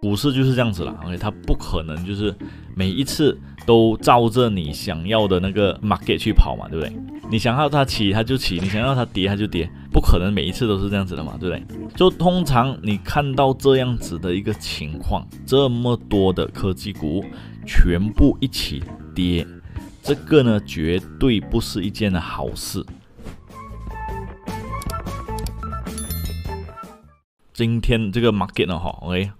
股市就是这样子了，OK，它不可能就是每一次都照着你想要的那个 market 去跑嘛，对不对？你想要它起它就起，你想要它跌它就跌，不可能每一次都是这样子的嘛，对不对？就通常你看到这样子的一个情况，这么多的科技股全部一起跌，这个呢绝对不是一件的好事。今天这个 market 哈 OK。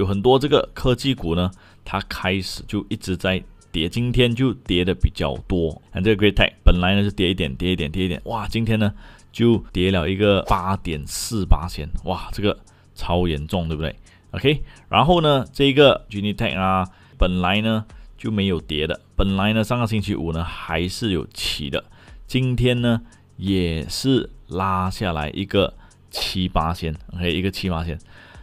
有很多这个科技股呢，它开始就一直在跌，今天就跌的比较多。看这个 Great Tech，本来呢是跌一点，跌一点，跌一点，哇，今天呢就跌了一个八点四八千，哇，这个超严重，对不对？OK，然后呢，这个 g u n i t e k 啊，本来呢就没有跌的，本来呢上个星期五呢还是有起的，今天呢也是拉下来一个七八千，OK，一个七八千，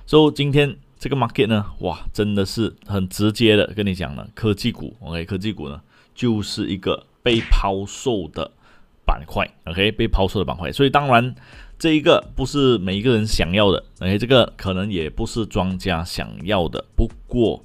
所以今天。这个 market 呢，哇，真的是很直接的跟你讲了，科技股，OK，科技股呢，就是一个被抛售的板块，OK，被抛售的板块，所以当然这一个不是每一个人想要的，OK，这个可能也不是庄家想要的，不过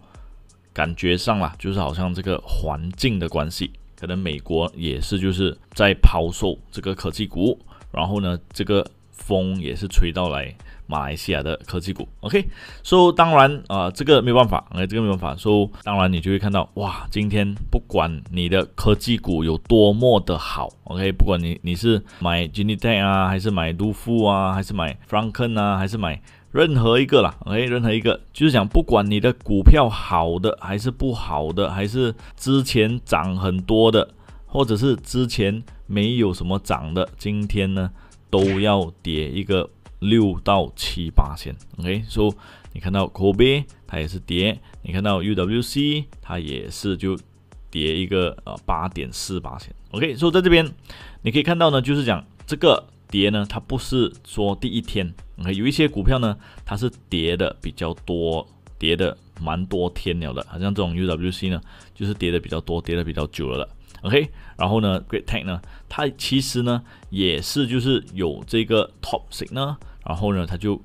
感觉上啦，就是好像这个环境的关系，可能美国也是就是在抛售这个科技股，然后呢，这个。风也是吹到来马来西亚的科技股，OK，所以当然啊，这个没办法，k 这个没办法，所以当然你就会看到，哇，今天不管你的科技股有多么的好，OK，不管你你是买 Genet 啊，还是买 DuFu 啊，还是买 Franken 啊，还是买任何一个啦 o k 任何一个就是讲不管你的股票好的还是不好的，还是之前涨很多的，或者是之前没有什么涨的，今天呢？都要跌一个六到七八千，OK，以你看到 Kobe，它也是跌，你看到 UWC，它也是就跌一个呃八点四八千，OK，所、以在这边你可以看到呢，就是讲这个跌呢，它不是说第一天，OK，有一些股票呢，它是跌的比较多，跌的蛮多天了的，好像这种 UWC 呢，就是跌的比较多，跌的比较久了的。OK，然后呢，Great Tank 呢，它其实呢也是就是有这个 Top s i a 呢，然后呢，它就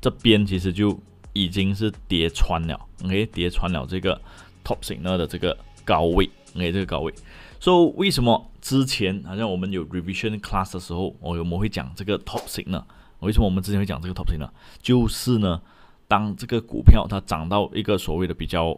这边其实就已经是跌穿了，OK，跌穿了这个 Top s i a 呢的这个高位，OK，这个高位。So，为什么之前好像我们有 Revision Class 的时候，我我们会讲这个 Top s i a 呢？为什么我们之前会讲这个 Top s i a 呢？就是呢，当这个股票它涨到一个所谓的比较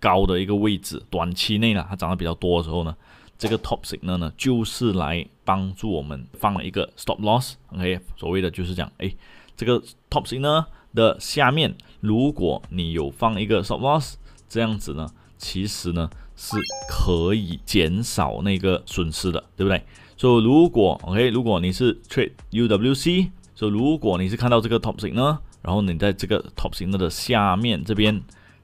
高的一个位置，短期内呢它涨得比较多的时候呢。这个 top signal 呢，就是来帮助我们放了一个 stop loss，OK，所谓的就是讲，哎，这个 top signal 的下面，如果你有放一个 stop loss，这样子呢，其实呢是可以减少那个损失的，对不对？所以如果 OK，如果你是 trade UWC，所以如果你是看到这个 top signal，然后你在这个 top signal 的下面这边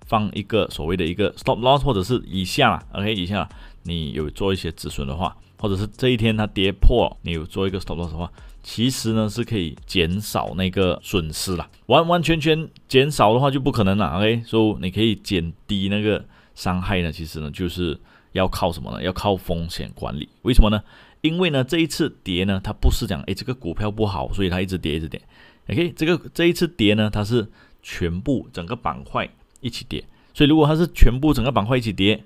放一个所谓的一个 stop loss，或者是以下，OK，以下。你有做一些止损的话，或者是这一天它跌破，你有做一个 stop loss 的话，其实呢是可以减少那个损失啦。完完全全减少的话就不可能了。OK，所以你可以减低那个伤害呢，其实呢就是要靠什么呢？要靠风险管理。为什么呢？因为呢这一次跌呢，它不是讲诶这个股票不好，所以它一直跌一直跌。OK，这个这一次跌呢，它是全部整个板块一起跌，所以如果它是全部整个板块一起跌，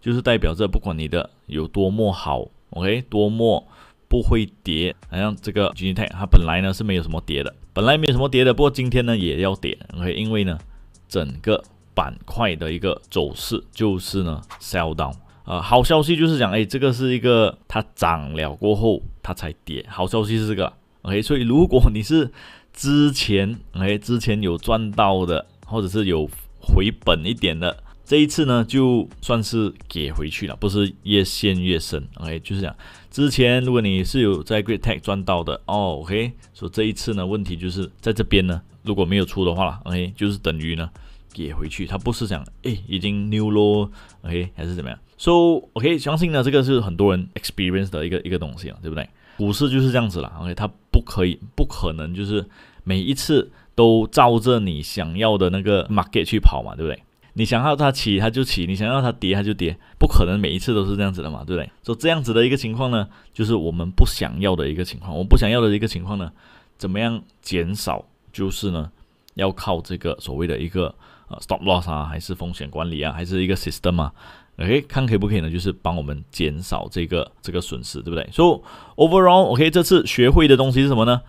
就是代表着不管你的有多么好，OK，多么不会跌，好像这个聚鑫泰它本来呢是没有什么跌的，本来没有什么跌的，不过今天呢也要跌 o k 因为呢整个板块的一个走势就是呢 sell down，啊，好消息就是讲，哎，这个是一个它涨了过后它才跌，好消息是这个，OK，所以如果你是之前，OK，之前有赚到的，或者是有回本一点的。这一次呢，就算是给回去了，不是越陷越深。OK，就是讲之前，如果你是有在 Great Tech 赚到的，OK，哦所以这一次呢，问题就是在这边呢，如果没有出的话，OK，就是等于呢给回去，他不是讲哎已经 new 咯 o k 还是怎么样？So OK，相信呢这个是很多人 experience 的一个一个东西啊，对不对？股市就是这样子了，OK，它不可以不可能就是每一次都照着你想要的那个 market 去跑嘛，对不对？你想要它起，它就起；你想要它跌，它就跌。不可能每一次都是这样子的嘛，对不对？所以这样子的一个情况呢，就是我们不想要的一个情况。我们不想要的一个情况呢，怎么样减少？就是呢，要靠这个所谓的一个呃 stop loss 啊，还是风险管理啊，还是一个 system 啊？OK，看可不可以呢？就是帮我们减少这个这个损失，对不对？所以 overall OK，这次学会的东西是什么呢？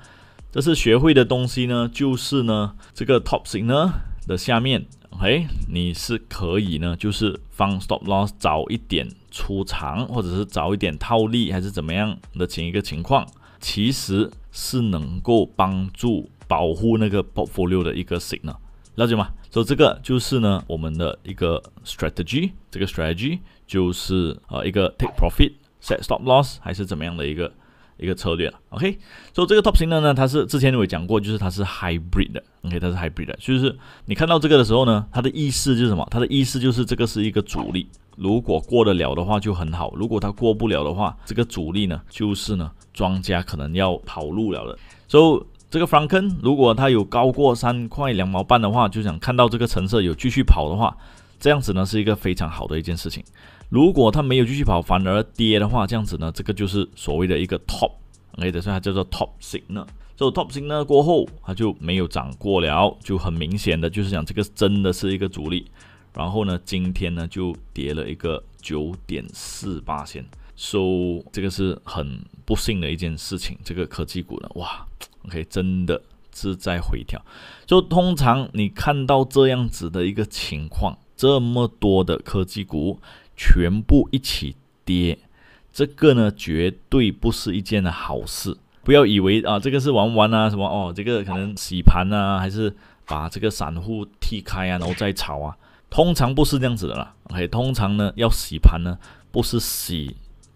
这次学会的东西呢，就是呢这个 top 型 i n g 呢？的下面，k 你是可以呢，就是放 stop loss 早一点出场，或者是早一点套利，还是怎么样？的前一个情况，其实是能够帮助保护那个 p o r t f o l i o 的一个 a 呢，了解吗？所以这个就是呢，我们的一个 strategy，这个 strategy 就是呃一个 take profit set stop loss 还是怎么样的一个。一个策略了，OK，所以这个 top 型的呢，它是之前我也讲过，就是它是 hybrid 的，OK，它是 hybrid 的，就是你看到这个的时候呢，它的意思就是什么？它的意思就是这个是一个阻力，如果过得了的话就很好，如果它过不了的话，这个阻力呢，就是呢，庄家可能要跑路了的。所以这个防坑，如果它有高过三块两毛半的话，就想看到这个橙色有继续跑的话。这样子呢是一个非常好的一件事情。如果它没有继续跑，反而跌的话，这样子呢，这个就是所谓的一个 top，可以等它叫做 top s i g n a 所以 top signal 过后，它就没有涨过了，就很明显的就是讲这个真的是一个主力。然后呢，今天呢就跌了一个九点四八线，收这个是很不幸的一件事情。这个科技股呢，哇，OK，真的是在回调。就通常你看到这样子的一个情况。这么多的科技股全部一起跌，这个呢绝对不是一件好事。不要以为啊，这个是玩玩啊，什么哦，这个可能洗盘啊，还是把这个散户踢开啊，然后再炒啊？通常不是这样子的啦。OK，通常呢要洗盘呢，不是洗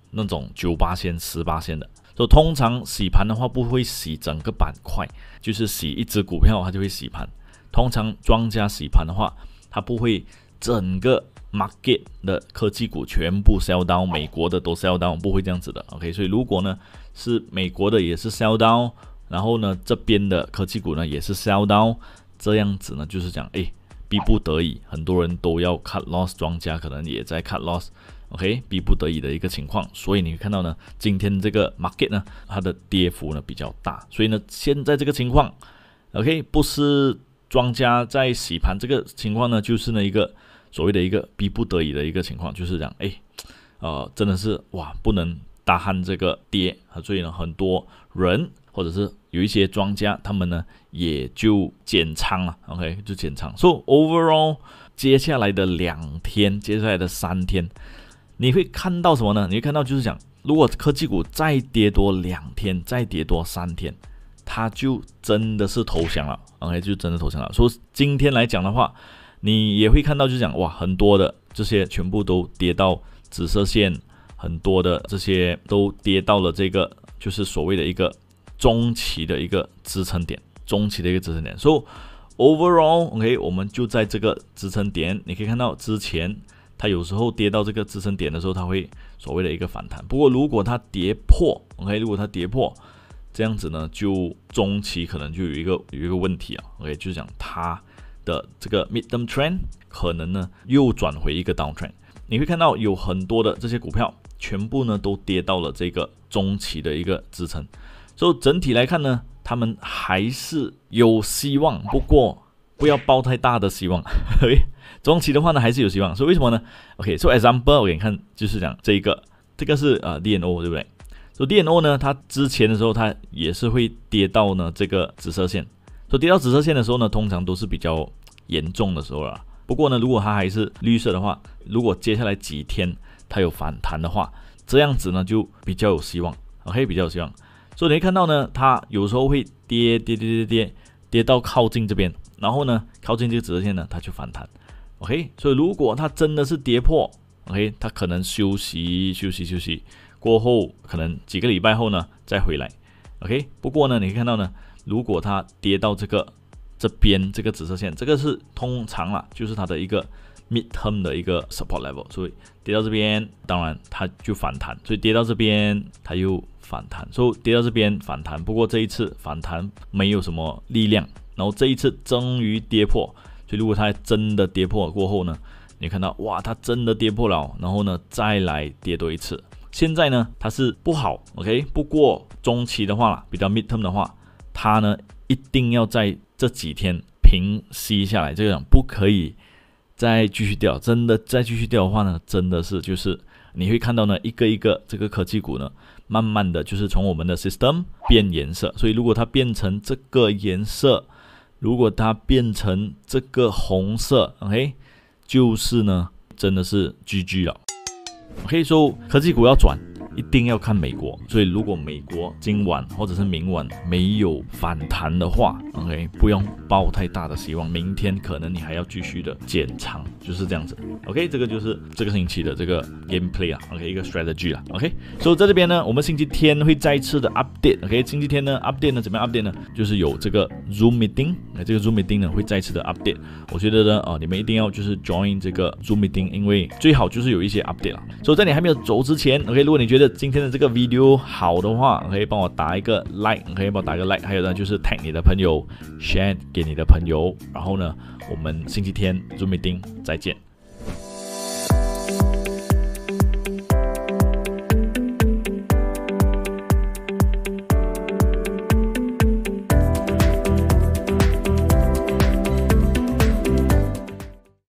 那种九八线、十八线的，就通常洗盘的话不会洗整个板块，就是洗一只股票它就会洗盘。通常庄家洗盘的话，它不会。整个 market 的科技股全部 sell down，美国的都 sell down，不会这样子的。OK，所以如果呢是美国的也是 sell down，然后呢这边的科技股呢也是 sell down，这样子呢就是讲哎，逼不得已，很多人都要 cut loss，庄家可能也在 cut loss，OK，逼不得已的一个情况。所以你会看到呢，今天这个 market 呢，它的跌幅呢比较大。所以呢，现在这个情况，OK，不是。庄家在洗盘这个情况呢，就是那一个所谓的一个逼不得已的一个情况，就是讲，哎，呃，真的是哇，不能大喊这个跌，啊，所以呢，很多人或者是有一些庄家，他们呢也就减仓了。OK，就减仓。So overall，接下来的两天，接下来的三天，你会看到什么呢？你会看到就是讲，如果科技股再跌多两天，再跌多三天。他就真的是投降了，OK，就真的投降了。所以今天来讲的话，你也会看到，就是讲哇，很多的这些全部都跌到紫色线，很多的这些都跌到了这个就是所谓的一个中期的一个支撑点，中期的一个支撑点。说 Overall OK，我们就在这个支撑点，你可以看到之前它有时候跌到这个支撑点的时候，它会所谓的一个反弹。不过如果它跌破，OK，如果它跌破。这样子呢，就中期可能就有一个有一个问题啊，OK，就是讲它的这个 midterm trend 可能呢又转回一个 downtrend，你会看到有很多的这些股票全部呢都跌到了这个中期的一个支撑，所以整体来看呢，他们还是有希望，不过不要抱太大的希望嘿，中期的话呢还是有希望，所、以为什么呢？OK，以 example 我给你看，就是讲这一个，这个是呃 DNO 对不对？所以 D N O 呢，它之前的时候它也是会跌到呢这个紫色线。所以跌到紫色线的时候呢，通常都是比较严重的时候了。不过呢，如果它还是绿色的话，如果接下来几天它有反弹的话，这样子呢就比较有希望，OK 比较有希望。所以你会看到呢，它有时候会跌跌跌跌跌跌到靠近这边，然后呢靠近这个紫色线呢它就反弹，OK。所以如果它真的是跌破，OK 它可能休息休息休息。过后可能几个礼拜后呢再回来，OK。不过呢，你可以看到呢，如果它跌到这个这边这个紫色线，这个是通常啊，就是它的一个 mid term 的一个 support level。所以跌到这边，当然它就反弹。所以跌到这边，它又反弹。所以跌到这边反弹，不过这一次反弹没有什么力量。然后这一次终于跌破。所以如果它真的跌破过后呢，你看到哇，它真的跌破了。然后呢，再来跌多一次。现在呢，它是不好，OK？不过中期的话，比较 m e d e r m 的话，它呢一定要在这几天平息下来，这样不可以再继续掉。真的再继续掉的话呢，真的是就是你会看到呢，一个一个这个科技股呢，慢慢的就是从我们的 system 变颜色。所以如果它变成这个颜色，如果它变成这个红色，OK？就是呢，真的是 GG 了。可以说，科技股要转。一定要看美国，所以如果美国今晚或者是明晚没有反弹的话，OK，不用抱太大的希望。明天可能你还要继续的减仓，就是这样子。OK，这个就是这个星期的这个 gameplay 啊，OK，一个 strategy 啊，OK。所以在这边呢，我们星期天会再次的 update。OK，星期天呢 update 呢怎么样 update 呢？就是有这个 zoom meeting，那这个 zoom meeting 呢会再次的 update。我觉得呢，啊，你们一定要就是 join 这个 zoom meeting，因为最好就是有一些 update 了。所以，在你还没有走之前，OK，如果你觉得今天的这个 video 好的话，可以帮我打一个 like，可以帮我打个 like。还有呢，就是 tag 你的朋友，share 给你的朋友。然后呢，我们星期天 r o o m m e t i n g 再见。